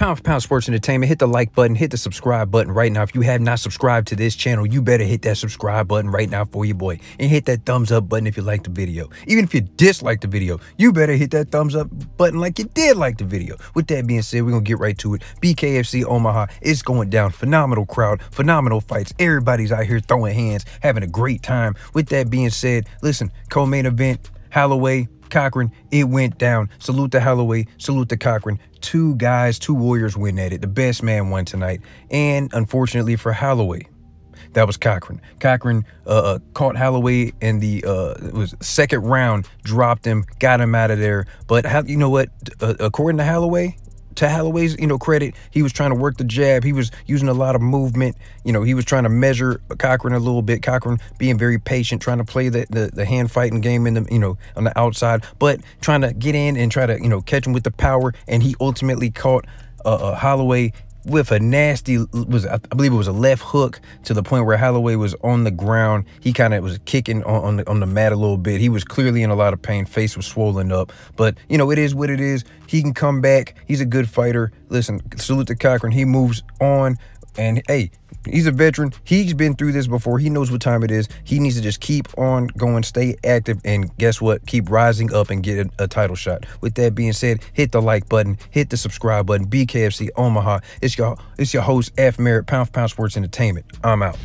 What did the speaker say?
Pound for Pound Sports Entertainment. Hit the like button, hit the subscribe button right now. If you have not subscribed to this channel, you better hit that subscribe button right now for your boy. And hit that thumbs up button if you like the video. Even if you dislike the video, you better hit that thumbs up button like you did like the video. With that being said, we're going to get right to it. BKFC Omaha is going down. Phenomenal crowd, phenomenal fights. Everybody's out here throwing hands, having a great time. With that being said, listen, co-main event, Holloway Cochran, it went down. Salute to Holloway, salute to Cochran. Two guys, two Warriors went at it. The best man won tonight. And unfortunately for Holloway, that was Cochran. Cochran uh, uh, caught Holloway in the uh, was second round, dropped him, got him out of there. But how, you know what? Uh, according to Holloway, to Holloway's, you know, credit, he was trying to work the jab. He was using a lot of movement. You know, he was trying to measure Cochran a little bit. Cochran being very patient, trying to play the, the, the hand fighting game in the, you know, on the outside, but trying to get in and try to, you know, catch him with the power. And he ultimately caught uh, uh, Holloway with a nasty was I believe it was a left hook to the point where Holloway was on the ground. He kind of was kicking on on the, on the, mat a little bit. He was clearly in a lot of pain. Face was swollen up, but you know it is what it is. He can come back. He's a good fighter. Listen, salute to Cochran. He moves on. And hey, he's a veteran. He's been through this before. He knows what time it is. He needs to just keep on going, stay active, and guess what? Keep rising up and get a, a title shot. With that being said, hit the like button, hit the subscribe button. BKFC Omaha. It's your it's your host F Merritt, Pound for Pound Sports Entertainment. I'm out.